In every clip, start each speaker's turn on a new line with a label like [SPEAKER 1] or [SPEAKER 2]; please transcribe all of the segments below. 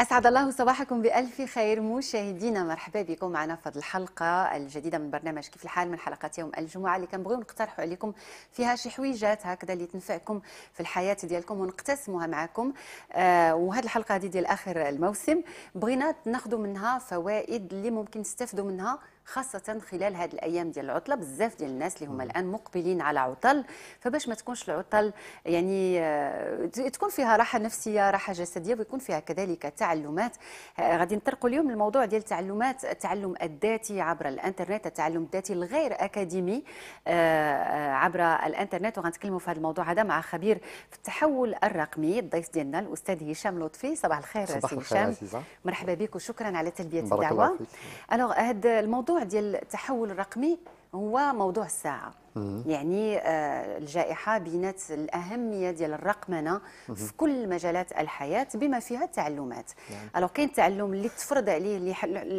[SPEAKER 1] أسعد الله صباحكم بألف خير مشاهدينا مرحبا بكم معنا في هذه الحلقة الجديدة من برنامج كيف الحال من حلقات يوم الجمعة اللي كنبغيو نقترحوا عليكم فيها شي حويجات هكذا اللي تنفعكم في الحياة ديالكم ونقتسموها معكم آه وهذه الحلقة هذه ديال آخر الموسم بغينا ناخذوا منها فوائد اللي ممكن نستافدوا منها خاصة خلال هذه الأيام ديال العطلة بزاف ديال الناس اللي هما الآن مقبلين على عطل فباش ما تكونش العطل يعني آه، تكون فيها راحة نفسية راحة جسدية ويكون فيها كذلك تعلمات آه، غادي نطرقوا اليوم الموضوع ديال تعلمات التعلم الذاتي عبر الانترنت التعلم الذاتي الغير أكاديمي آه، عبر الانترنت وغنتكلموا في هذا الموضوع هذا مع خبير في التحول الرقمي الضيف ديالنا الأستاذ هشام لطفي صباح الخير صباح الخير هشام مرحبا بك وشكرا على تلبية الدعوة ألوغ هذا الموضوع الموضوع ديال التحول الرقمي هو موضوع الساعه يعني آه، الجائحة بينت الأهمية ديال الرقمنة في كل مجالات الحياة بما فيها التعلمات ألو نعم. كاين التعلم اللي تفرض عليه اللي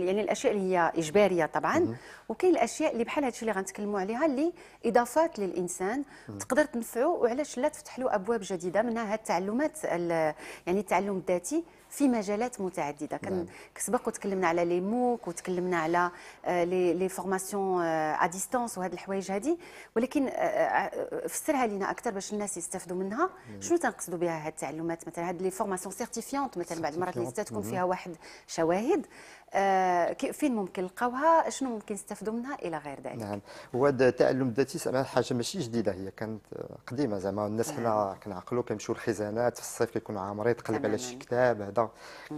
[SPEAKER 1] يعني الأشياء اللي هي إجبارية طبعا وكاين الأشياء اللي بحال هادشي اللي غنتكلموا عليها اللي إضافات للإنسان تقدر تنفعه وعلاش لا تفتح له أبواب جديدة منها هاد التعلمات يعني التعلم الذاتي في مجالات متعدده كان نعم. سبق وتكلمنا على لي موك وتكلمنا على آه، لي فورماسيون ا آه، ديستانس وهاد الحوايج هادي ولكن آه، آه، فسرها لنا اكثر باش الناس يستافدوا منها شنو تنقصدوا بها هاد التعلمات مثلا هاد لي فورماسيون سيرتيفيونت مثلا بعض المرات اللي تكون فيها واحد شواهد آه، فين ممكن نلقاوها شنو ممكن نستافدوا منها الى غير ذلك نعم
[SPEAKER 2] هو التعلم الذاتي حاجه ماشي جديده هي كانت قديمه زعما الناس نعم. حنا كنعقلوا كنمشيو للخزانات في الصيف كيكون عامرين تقلب على شي كتاب هذا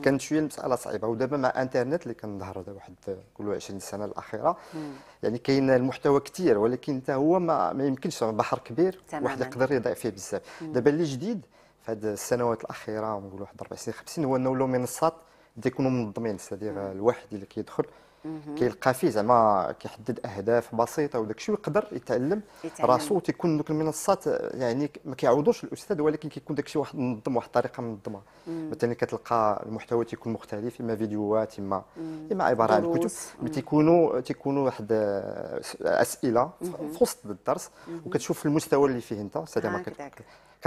[SPEAKER 2] كانت شويه المساله صعيبه ودابا مع انترنت اللي كنظهر هذا واحد كل 20 سنه الاخيره يعني كاين المحتوى كثير ولكن حتى هو ما, ما يمكنش بحر كبير واحد يقدر يضيع فيه بزاف دابا اللي جديد في هذه السنوات الاخيره نقولوا 40 50 هو انه منصات بدا يكونوا منظمين سادير الواحد اللي كيدخل كيلقى فيه زعما كيحدد اهداف بسيطه وداك الشيء ويقدر يتعلم, يتعلم. راسو تيكون دوك المنصات يعني ما كيعوضوش الاستاذ ولكن كيكون داك الشيء واحد منظم واحد الطريقه منظمه مثلا كتلقى المحتوى تيكون مختلف اما فيديوهات اما اما عباره عن كتب مم. تيكونوا تيكونوا واحد آه، اسئله في وسط الدرس وكتشوف المستوى اللي فيه انت ساده ما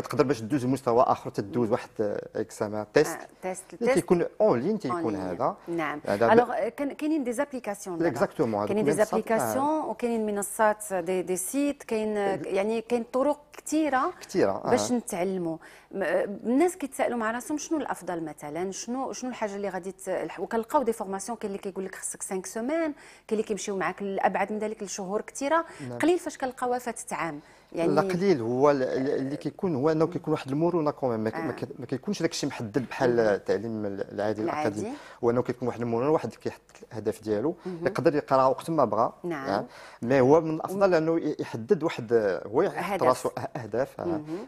[SPEAKER 2] كتقدر باش دوز لمستوى اخر تدوز واحد اكسام تيست آه،
[SPEAKER 1] تيست اللي تيكون
[SPEAKER 2] اون لين تيكون هذا نعم الوغ
[SPEAKER 1] euh, كاينين دي زابليكاسيون اكزاكتومون كاينين دي زابليكاسيون آه. وكاينين منصات دي, دي سيت كاين يعني كاين طرق كثيره كثيره باش آه. نتعلموا الناس كيتسائلوا مع راسهم شنو الافضل مثلا شنو شنو الحاجه اللي غادي وكنلقاو دي فورماسيون كاين اللي كيقول لك خصك 5 سيمين كاين اللي كيمشيو معاك لابعد من ذلك لشهور كثيره نعم. قليل فاش كنلقاو فاتت عام يعني لا قليل
[SPEAKER 2] هو اللي كيكون هو انه كيكون واحد المرونه ما, آه. ما كيكونش داك الشيء محدد بحال التعليم العادي الاكاديمي هو انه كيكون واحد المرونه واحد كيحط الهدف ديالو يقدر يقرا وقت ما بغى نعم يعني مي هو من الافضل انه يحدد واحد هو يحط راسو اهداف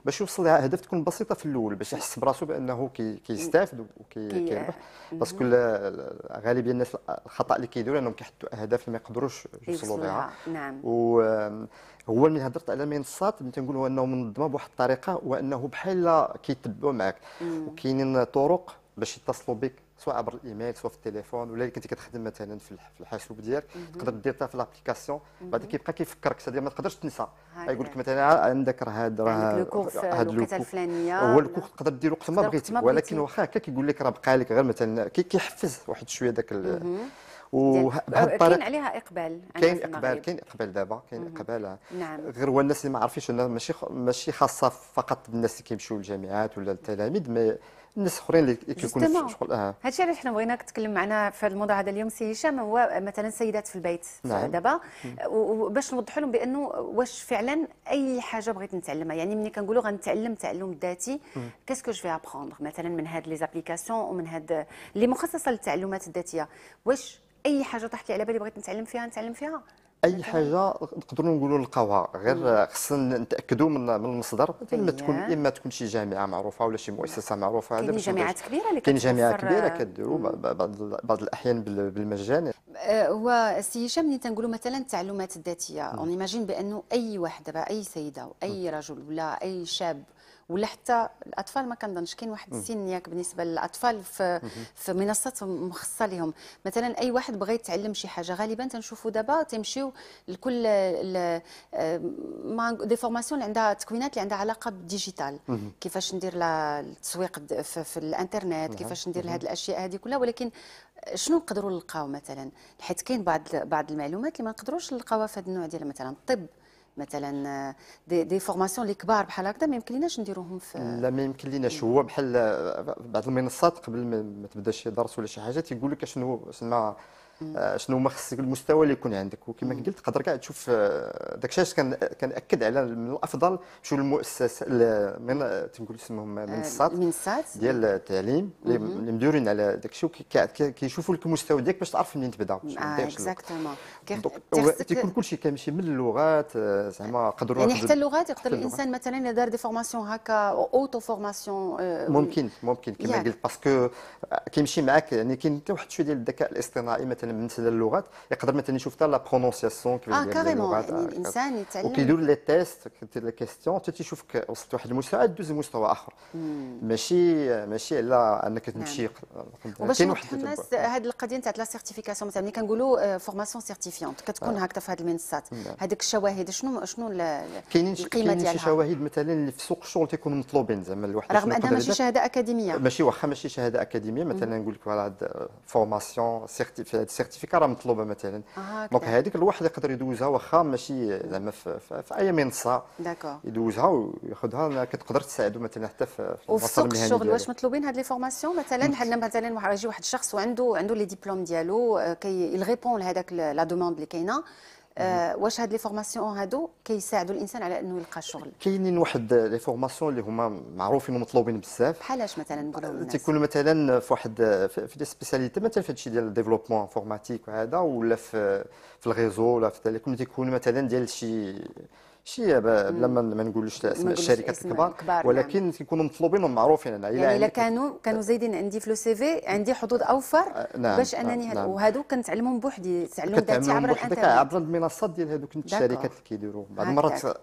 [SPEAKER 2] باش يوصل لها اهداف تكون بسيطه في الاول باش يحس براسو بانه كيستافد وكيربح باسكو غالبيه الناس الخطا اللي كيديروا انهم كيحطوا اهداف ما يقدروش يوصلوا لها نعم هو ملي هضرت على المنصات تنقول هو انه منظمه بواحد الطريقه وانه بحال كيتبعوا معك وكاينين طرق باش يتصلوا بك سواء عبر الايميل سواء في التليفون ولا كنت كنتي كتخدم مثلا في الحاسوب ديالك تقدر دير حتى في لابليكاسيون بعد كيبقى كيفكرك سادير ما تقدرش تنسى يقول لك مثلا عندك راه هاد راه هاد الوقت الفلانيه هو الكورس تقدر ديرو وقت ما بغيتي ولكن واخا هكا كيقول لك راه بقى لك غير مثلا كيحفز واحد شويه داك mhm. وبهذا الطريقه كاين
[SPEAKER 1] عليها اقبال كاين اقبال كاين
[SPEAKER 2] اقبال دابا كاين اقبال نعم. غير هو الناس اللي ما عارفينش ماشي ماشي خاصه فقط بالناس اللي كيمشيو للجامعات ولا التلاميذ مي الناس اخرين اللي كيكونوا شغل اه
[SPEAKER 1] هادشي علاش حنا بغيناك تكلم معنا في الموضوع هذا اليوم سي هشام هو مثلا سيدات في البيت نعم. دابا وباش نوضحوا لهم بانه واش فعلا اي حاجه بغيت نتعلمها يعني ملي كنقولوا غنتعلم تعلم ذاتي كاسكو جو في ابخوندغ مثلا من هاد لي زابليكاسيون ومن هاد اللي مخصصه للتعلمات الذاتيه واش اي حاجه طاحت لي على بالي بغيت نتعلم فيها نتعلم فيها
[SPEAKER 2] اي حاجه نقدروا نقولوا نلقاوها غير خصنا نتاكدوا من من المصدر اما تكون اما تكون شي جامعه معروفه ولا شي مؤسسه نعم. معروفه هذا كاين جامعات كبيره اللي كاين جامعات كبيره كديروا بعض بعض الاحيان بالمجان
[SPEAKER 1] أه، هو سي هشام ملي تنقولوا مثلا التعلمات الذاتيه اون ايماجين بانه اي واحد دابا اي سيده واي رجل ولا اي شاب ولا حتى الاطفال ما كنظنش كاين واحد السن ياك بالنسبه للاطفال في, في منصات مخصصه لهم مثلا اي واحد بغى يتعلم شي حاجه غالبا تنشوفوا دابا تيمشيو لكل دي فورماسيون آه، اللي عندها تكوينات اللي عندها علاقه بالديجيتال كيفاش ندير التسويق في, في الانترنت كيفاش ندير هذه الاشياء هذه كلها ولكن شنو نقدروا نلقاو مثلا حيت كاين بعض بعض المعلومات اللي ما نقدروش نلقاوها في هذا النوع ديال مثلا الطب مثلا دي, دي فورماسيون كبار بحال هكذا ما يمكنناش نديروهم في
[SPEAKER 2] لا ما يمكنناش إيه. هو بحال آه، بعض المنصات قبل ما تبدا شي درس ولا شي حاجه تيقول لك شنو شنو آه، شنو هما خصك المستوى اللي يكون عندك وكما قلت تقدر كاع تشوف آه، داك الشيء كناكد على من الافضل شو المؤسسه من تنقول اسمهم آه، منصات منصات ديال التعليم اللي مديرين على داك الشيء كيشوفوا لك المستوى ديالك باش تعرف منين تبدا اه اكزاكتومون تيكون شيء كيمشي من اللغات زعما قدروا يعني حتى اللغات يقدر الانسان
[SPEAKER 1] مثلا اذا دار دي فورماسيون هكا اوتو فورماسيون ممكن
[SPEAKER 2] ممكن كما قلت باسكو كيمشي معاك يعني كاين حتى واحد شويه ديال الذكاء الاصطناعي مثلا مثلا بالنسبه للغات يقدر مثلا يشوف حتى لا برونونسياسيون كيفاش اه كاريمون يعني الانسان يتعلم وكيدير لي تيست كيدير لي كيستيون حتى تيشوفك وصلت واحد المستوى دوز لمستوى اخر hmm. ماشي ماشي على انك نعم. تمشي وباش نوضح الناس
[SPEAKER 1] هذه القضيه نتاع لا سيرتيفيكاسيون مثلا ملي كنقولوا فورماسيون سيرتيفيونت كتكون آه. هكذا في هذه المنصات نعم. هذيك الشواهد شنو شنو كاينين كاينين شي شواهد مثلا اللي في سوق
[SPEAKER 2] الشغل تيكونوا مطلوبين زعما الواحد رغم انها ماشي شهاده
[SPEAKER 1] اكاديميه ماشي
[SPEAKER 2] واخا ماشي شهاده اكاديميه مثلا نقول لك فورماسيون سيرتيفيكاسيون السيرتيفيكا راه مطلوبه مثلا آه، دونك هذيك الواحد يقدر يدوزها واخا ماشي زعما في, في, في اي منصه يدوزها وياخذها كتقدر تساعده مثلا حتى في وفي سوق الشغل واش
[SPEAKER 1] مطلوبين هاد لي فورماسيون مثلا حنا مثلا يجي واحد الشخص وعنده عنده لي ديبلوم ديالو آه، كي يلغيبون لهذاك لا دوموند اللي كاينه آه، واش هاد لي فورماسيون هادو كيساعدوا الانسان على انه يلقى شغل
[SPEAKER 2] كاينين واحد لي فورماسيون اللي هما معروفين ومطلوبين بزاف
[SPEAKER 1] بحالاش مثلا نقولوا تيكونوا
[SPEAKER 2] مثلا في واحد في لي سبيسياليتي مثلا في هادشي ديال ديفلوبمون انفورماتيك وهذا ولا في في الريزو ولا في التليكوم تيكون مثلا ديال شي ماشي لما ما نقولوش اسماء الشركات الكبار ولكن نعم. كيكونوا مطلوبين ومعروفين يعني الا يعني
[SPEAKER 1] كانوا كانوا زايدين عندي في لو سي في عندي حظوظ اوفر آه، نعم باش نعم، انني نعم. وهادو كنتعلمهم بوحدي تعلم ذاتي عبر الانترنت آه، عبر
[SPEAKER 2] المنصات ديال هادوك الشركات اللي كيديروا بعض المرات آه،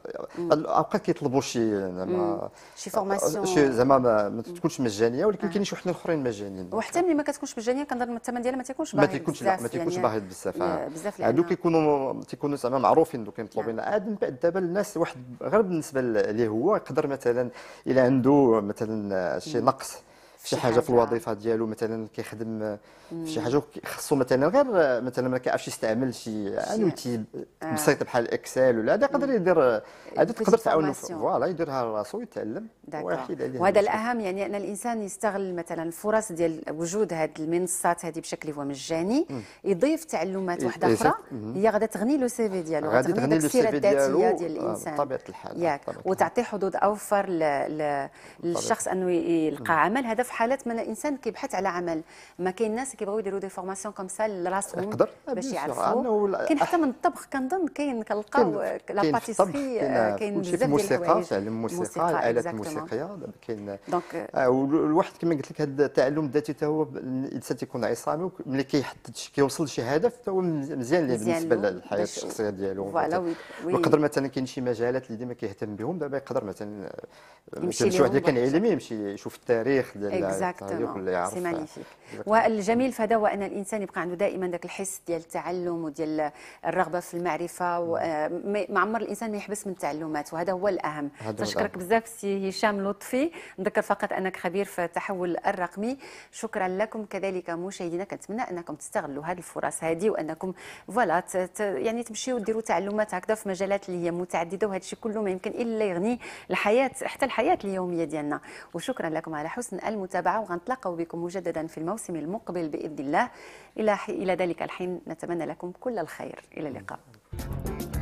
[SPEAKER 2] اوقات كيطلبوا شي زعما
[SPEAKER 1] شي فورماسيون شي زعما
[SPEAKER 2] ما تكونش مجانيه ولكن كاينين شي وحدين اخرين مجانيين
[SPEAKER 1] وحتى ملي ما كتكونش مجانيه كنظن الثمن ديالها ما تيكونش باهظ ما تيكونش ما يعني. تيكونش باهي بزاف هادو
[SPEAKER 2] كيكونوا تيكونوا زعما معروفين دوك مطلوبين نعم. عاد من بعد دابا الناس واحد غير بالنسبه ليه هو يقدر مثلا الى عنده مثلا آه، شي نقص في شي حاجه في الوظيفه ديالو مثلا كيخدم في شي حاجه خصو مثلا غير مثلا ما كيعرفش يستعمل شي انوتي بسيط آه. بحال اكسل ولا هذا يقدر يدير هذا تقدر تعاونو فوالا يديرها راسو يتعلم
[SPEAKER 1] وهذا الاهم يعني ان الانسان يستغل مثلا الفرص ديال وجود هذه المنصات هذه بشكل هو مجاني يضيف تعلمات إيه، واحده إيه، اخرى هي غادا تغني لو سي في ديالو غادي تغني له السيره الذاتيه ديال آه، الانسان بطبيعه الحال وتعطي حدود اوفر للشخص انه يلقى عمل هذا في حالات ما الانسان كيبحث على عمل ما كاين الناس كيبغيو يديروا دي فورماسيون كوم سا لراسهم أه، باش يعرفوا كاين حتى من الطبخ كنظن كاين كنلقاو لا باتيسري كاين آه، بزاف ديال الموسيقى تعلم موسيقى الالات الموسيقيه
[SPEAKER 2] كاين دونك euh، آه، الواحد كما قلت لك هذا التعلم الذاتي حتى هو الانسان تيكون عصامي ملي كيحدد كيوصل شي هدف حتى هو مزيان ليه بالنسبه للحياه الشخصيه ديالو ويقدر مثلا كاين شي مجالات اللي ديما كيهتم بهم دابا يقدر مثلا شي واحد كان علمي يمشي يشوف التاريخ ديال اكزاكتومون سي مانيفيك
[SPEAKER 1] والجميل في هذا هو ان الانسان يبقى عنده دائما ذاك الحس ديال التعلم وديال الرغبه في المعرفه آه، ما عمر الانسان ما يحبس من التعلمات وهذا هو الاهم نشكرك بزاف سي هشام لطفي نذكر فقط انك خبير في التحول الرقمي شكرا لكم كذلك مشاهدينا كنتمنى انكم تستغلوا هذه الفرص هذه وانكم فوالا يعني تمشيو ديروا تعلمات هكذا في مجالات اللي هي متعدده وهذا الشيء كله ما يمكن الا يغني الحياه حتى الحياه اليوميه ديالنا وشكرا لكم على حسن المتابعه المتابعه وغنتلاقاو بكم مجددا في الموسم المقبل بإذن الله إلى إلى ذلك الحين نتمنى لكم كل الخير إلى اللقاء